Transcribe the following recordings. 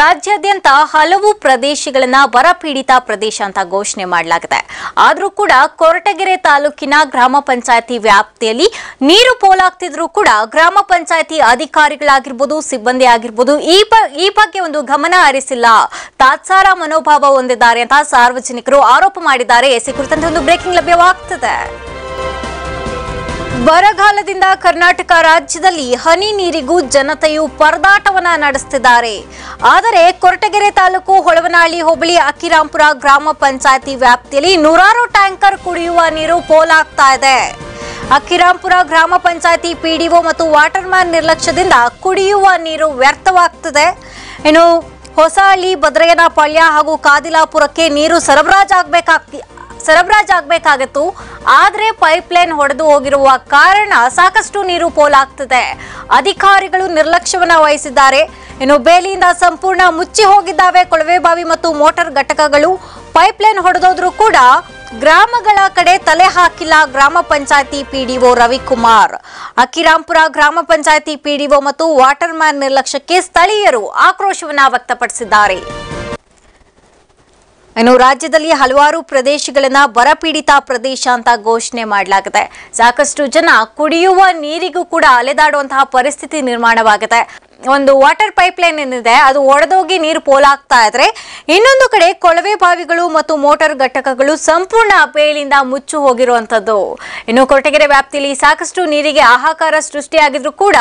ರಾಜ್ಯಾದ್ಯಂತ ಹಲವು ಪ್ರದೇಶಗಳನ್ನ ಬರಪೀಡಿತ ಪ್ರದೇಶ ಅಂತ ಘೋಷಣೆ ಮಾಡಲಾಗಿದೆ ಆದರೂ ಕೂಡ ಕೊರಟಗೆರೆ ತಾಲೂಕಿನ ಗ್ರಾಮ ಪಂಚಾಯತಿ ವ್ಯಾಪ್ತಿಯಲ್ಲಿ ನೀರು ಪೋಲಾಗ್ತಿದ್ರು ಕೂಡ ಗ್ರಾಮ ಪಂಚಾಯತಿ ಅಧಿಕಾರಿಗಳಾಗಿರ್ಬೋದು ಸಿಬ್ಬಂದಿ ಆಗಿರ್ಬೋದು ಈ ಈ ಬಗ್ಗೆ ಒಂದು ಗಮನ ಹರಿಸಿಲ್ಲ ತಾತ್ಸಾರ ಮನೋಭಾವ ಹೊಂದಿದ್ದಾರೆ ಅಂತ ಸಾರ್ವಜನಿಕರು ಆರೋಪ ಮಾಡಿದ್ದಾರೆ ಎಸಿ ಕುರಿತಂತೆ ಒಂದು ಬ್ರೇಕಿಂಗ್ ಲಭ್ಯವಾಗ್ತದೆ ಬರಗಾಲದಿಂದ ಕರ್ನಾಟಕ ರಾಜ್ಯದಲ್ಲಿ ಹನಿ ನೀರಿಗೂ ಜನತೆಯು ಪರದಾಟವನ್ನ ನಡೆಸುತ್ತಿದ್ದಾರೆ ಆದರೆ ಕೊರಟಗೆರೆ ತಾಲೂಕು ಹೊಳವನಹಳ್ಳಿ ಹೋಬಳಿ ಅಕ್ಕಿರಾಂಪುರ ಗ್ರಾಮ ಪಂಚಾಯತಿ ವ್ಯಾಪ್ತಿಯಲ್ಲಿ ನೂರಾರು ಟ್ಯಾಂಕರ್ ಕುಡಿಯುವ ನೀರು ಪೋಲಾಗ್ತಾ ಇದೆ ಅಕ್ಕಿರಾಂಪುರ ಗ್ರಾಮ ಪಂಚಾಯಿತಿ ಪಿಡಿಒ ಮತ್ತು ವಾಟರ್ ಮ್ಯಾನ್ ನಿರ್ಲಕ್ಷ್ಯದಿಂದ ಕುಡಿಯುವ ನೀರು ವ್ಯರ್ಥವಾಗ್ತದೆ ಇನ್ನು ಹೊಸಹಳ್ಳಿ ಭದ್ರಯ್ಯನಪಾಳ್ಯ ಹಾಗೂ ಕಾದಿಲಾಪುರಕ್ಕೆ ನೀರು ಸರಬರಾಜಾಗಬೇಕಾಗ್ತಿ ಆಗಬೇಕಾಗಿತ್ತು ಆದರೆ ಪೈಪ್ಲೈನ್ ಹೊಡೆದು ಹೋಗಿರುವ ಕಾರಣ ಸಾಕಷ್ಟು ನೀರು ಪೋಲಾಗ್ತದೆ ಅಧಿಕಾರಿಗಳು ನಿರ್ಲಕ್ಷ್ಯವನ್ನ ವಹಿಸಿದ್ದಾರೆ ಇನ್ನು ಬೇಲಿಯಿಂದ ಸಂಪೂರ್ಣ ಮುಚ್ಚಿ ಹೋಗಿದ್ದಾವೆ ಕೊಳವೆಬಾವಿ ಮತ್ತು ಮೋಟಾರ್ ಘಟಕಗಳು ಪೈಪ್ಲೈನ್ ಹೊಡೆದೋದ್ರೂ ಕೂಡ ಗ್ರಾಮಗಳ ಕಡೆ ತಲೆ ಹಾಕಿಲ್ಲ ಗ್ರಾಮ ಪಂಚಾಯತಿ ಪಿಡಿಒ ರವಿಕುಮಾರ್ ಅಕ್ಕಿರಾಂಪುರ ಗ್ರಾಮ ಪಂಚಾಯತಿ ಪಿಡಿಒ ಮತ್ತು ವಾಟರ್ ಮ್ಯಾನ್ ನಿರ್ಲಕ್ಷ್ಯಕ್ಕೆ ಸ್ಥಳೀಯರು ಆಕ್ರೋಶವನ್ನ ವ್ಯಕ್ತಪಡಿಸಿದ್ದಾರೆ ಇನ್ನು ರಾಜ್ಯದಲ್ಲಿ ಹಲವಾರು ಪ್ರದೇಶಗಳನ್ನ ಬರಪೀಡಿತ ಪ್ರದೇಶ ಅಂತ ಘೋಷಣೆ ಮಾಡಲಾಗಿದೆ ಸಾಕಷ್ಟು ಜನ ಕುಡಿಯುವ ನೀರಿಗೂ ಕೂಡ ಅಲೆದಾಡುವಂತಹ ಪರಿಸ್ಥಿತಿ ನಿರ್ಮಾಣವಾಗಿದೆ ಒಂದು ವಾಟರ್ ಪೈಪ್ ಲೈನ್ ಏನಿದೆ ಅದು ಒಡೆದೋಗಿ ನೀರು ಪೋಲಾಗ್ತಾ ಇದ್ರೆ ಇನ್ನೊಂದು ಕಡೆ ಕೊಳವೆ ಬಾವಿಗಳು ಮತ್ತು ಮೋಟಾರ್ ಘಟಕಗಳು ಸಂಪೂರ್ಣ ಬೇಲಿಯಿಂದ ಮುಚ್ಚು ಹೋಗಿರುವಂತದ್ದು ಇನ್ನು ಕೊರಟಗೆರೆ ವ್ಯಾಪ್ತಿಯಲ್ಲಿ ಸಾಕಷ್ಟು ನೀರಿಗೆ ಆಹಾಕಾರ ಸೃಷ್ಟಿಯಾಗಿದ್ರು ಕೂಡ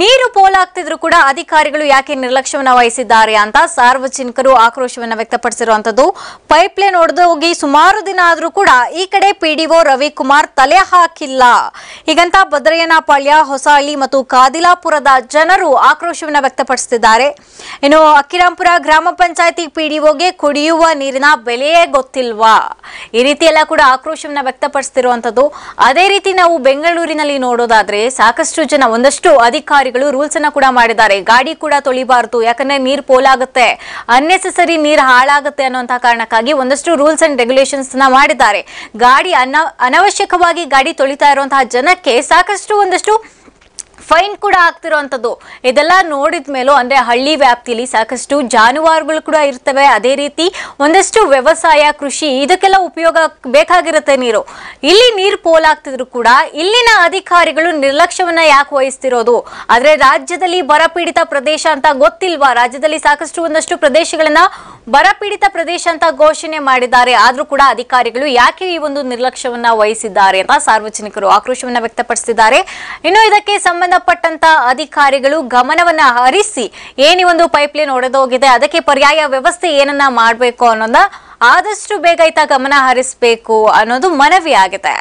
ನೀರು ಪೋಲಾಗ್ತಿದ್ರು ಕೂಡ ಅಧಿಕಾರಿಗಳು ಯಾಕೆ ನಿರ್ಲಕ್ಷ್ಯವನ್ನು ವಹಿಸಿದ್ದಾರೆ ಅಂತ ಸಾರ್ವಜನಿಕರು ಆಕ್ರೋಶವನ್ನು ವ್ಯಕ್ತಪಡಿಸಿರುವಂತದ್ದು ಲೈನ್ ಹೊಡೆದು ಹೋಗಿ ಸುಮಾರು ದಿನ ಆದರೂ ಕೂಡ ಈ ಕಡೆ ಪಿಡಿಒ ರವಿಕುಮಾರ್ ತಲೆ ಹಾಕಿಲ್ಲ ಹೀಗಂತ ಭದ್ರಯ್ಯನಪಾಳ್ಯ ಹೊಸಹಳ್ಳಿ ಮತ್ತು ಕಾದಿಲಾಪುರದ ಜನರು ಆಕ್ರೋಶವನ್ನು ವ್ಯಕ್ತಪಡಿಸುತ್ತಿದ್ದಾರೆ ಇನ್ನು ಅಕ್ಕಿರಾಂಪುರ ಗ್ರಾಮ ಪಂಚಾಯತಿ ಪಿಡಿಒಗೆ ಕುಡಿಯುವ ನೀರಿನ ಬೆಲೆಯೇ ಗೊತ್ತಿಲ್ವಾ ಈ ರೀತಿ ಎಲ್ಲ ಕೂಡ ಆಕ್ರೋಶವನ್ನು ವ್ಯಕ್ತಪಡಿಸುತ್ತಿರುವಂತದ್ದು ಅದೇ ರೀತಿ ನಾವು ಬೆಂಗಳೂರಿನಲ್ಲಿ ನೋಡೋದಾದ್ರೆ ಸಾಕಷ್ಟು ಜನ ಒಂದಷ್ಟು ಅಧಿಕಾರಿ ಅಧಿಕಾರಿಗಳು ರೂಲ್ಸ್ ಅನ್ನ ಕೂಡ ಮಾಡಿದ್ದಾರೆ ಗಾಡಿ ಕೂಡ ತೊಳಿಬಾರದು ಯಾಕಂದ್ರೆ ನೀರ್ ಪೋಲಾಗುತ್ತೆ ಅನ್ನೆಸೆಸರಿ ನೀರ್ ಹಾಳಾಗುತ್ತೆ ಅನ್ನುವಂತ ಕಾರಣಕ್ಕಾಗಿ ಒಂದಷ್ಟು ರೂಲ್ಸ್ ಅಂಡ್ ರೆಗ್ಯುಲೇಷನ್ಸ್ ನ ಮಾಡಿದ್ದಾರೆ ಗಾಡಿ ಅನವಶ್ಯಕವಾಗಿ ಗಾಡಿ ತೊಳಿತಾ ಇರುವಂತಹ ಜನಕ್ಕೆ ಸಾಕಷ್ಟು ಒಂದಷ್ಟು ಫೈನ್ ಕೂಡ ಆಗ್ತಿರೋವಂಥದ್ದು ಇದೆಲ್ಲ ನೋಡಿದ ಮೇಲೂ ಅಂದರೆ ಹಳ್ಳಿ ವ್ಯಾಪ್ತಿಯಲ್ಲಿ ಸಾಕಷ್ಟು ಜಾನುವಾರುಗಳು ಕೂಡ ಇರ್ತವೆ ಅದೇ ರೀತಿ ಒಂದಷ್ಟು ವ್ಯವಸಾಯ ಕೃಷಿ ಇದಕ್ಕೆಲ್ಲ ಉಪಯೋಗ ಬೇಕಾಗಿರುತ್ತೆ ನೀರು ಇಲ್ಲಿ ನೀರು ಪೋಲಾಗ್ತಿದ್ರು ಕೂಡ ಇಲ್ಲಿನ ಅಧಿಕಾರಿಗಳು ನಿರ್ಲಕ್ಷ್ಯವನ್ನ ಯಾಕೆ ವಹಿಸ್ತಿರೋದು ಆದರೆ ರಾಜ್ಯದಲ್ಲಿ ಬರಪೀಡಿತ ಪ್ರದೇಶ ಅಂತ ಗೊತ್ತಿಲ್ವಾ ರಾಜ್ಯದಲ್ಲಿ ಸಾಕಷ್ಟು ಒಂದಷ್ಟು ಪ್ರದೇಶಗಳನ್ನ ಬರಪೀಡಿತ ಪ್ರದೇಶ ಅಂತ ಘೋಷಣೆ ಮಾಡಿದ್ದಾರೆ ಆದ್ರೂ ಕೂಡ ಅಧಿಕಾರಿಗಳು ಯಾಕೆ ಈ ಒಂದು ನಿರ್ಲಕ್ಷ್ಯವನ್ನ ವಹಿಸಿದ್ದಾರೆ ಅಂತ ಸಾರ್ವಜನಿಕರು ಆಕ್ರೋಶವನ್ನ ವ್ಯಕ್ತಪಡಿಸಿದ್ದಾರೆ ಇನ್ನು ಇದಕ್ಕೆ ಸಂಬಂಧಪಟ್ಟಂತ ಅಧಿಕಾರಿಗಳು ಗಮನವನ್ನ ಹರಿಸಿ ಏನಿ ಒಂದು ಪೈಪ್ಲೈನ್ ಒಡೆದೋಗಿದೆ ಅದಕ್ಕೆ ಪರ್ಯಾಯ ವ್ಯವಸ್ಥೆ ಏನನ್ನ ಮಾಡಬೇಕು ಅನ್ನೋದ ಆದಷ್ಟು ಬೇಗ ಐತ ಗಮನ ಹರಿಸಬೇಕು ಅನ್ನೋದು ಮನವಿ ಆಗಿದೆ